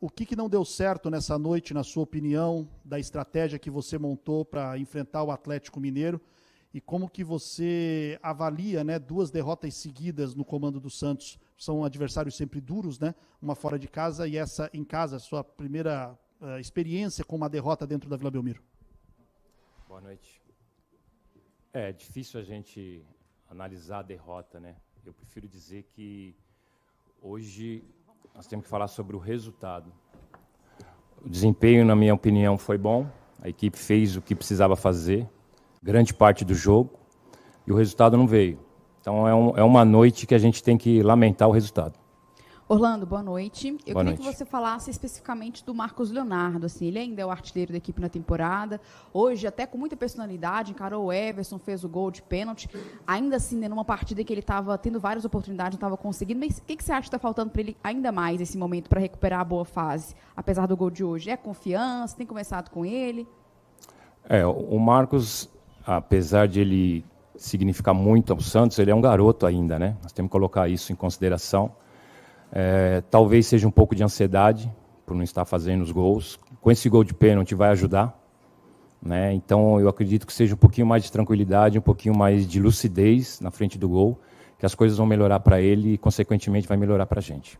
o que, que não deu certo nessa noite, na sua opinião, da estratégia que você montou para enfrentar o Atlético Mineiro e como que você avalia né, duas derrotas seguidas no comando do Santos? São adversários sempre duros, né? Uma fora de casa e essa em casa, sua primeira uh, experiência com uma derrota dentro da Vila Belmiro. Boa noite. É, é difícil a gente analisar a derrota, né? Eu prefiro dizer que hoje nós temos que falar sobre o resultado. O desempenho, na minha opinião, foi bom. A equipe fez o que precisava fazer, grande parte do jogo, e o resultado não veio. Então é, um, é uma noite que a gente tem que lamentar o resultado. Orlando, boa noite. Eu boa queria noite. que você falasse especificamente do Marcos Leonardo. Assim, ele ainda é o artilheiro da equipe na temporada. Hoje, até com muita personalidade, encarou o Everson, fez o gol de pênalti. Ainda assim, né, numa partida em que ele estava tendo várias oportunidades, não estava conseguindo. Mas o que, que você acha que está faltando para ele ainda mais esse momento para recuperar a boa fase, apesar do gol de hoje? É confiança? Tem começado com ele? É, o Marcos, apesar de ele significar muito ao Santos, ele é um garoto ainda, né? Nós temos que colocar isso em consideração. É, talvez seja um pouco de ansiedade por não estar fazendo os gols. Com esse gol de pênalti vai ajudar. Né? Então eu acredito que seja um pouquinho mais de tranquilidade, um pouquinho mais de lucidez na frente do gol, que as coisas vão melhorar para ele e, consequentemente, vai melhorar para a gente.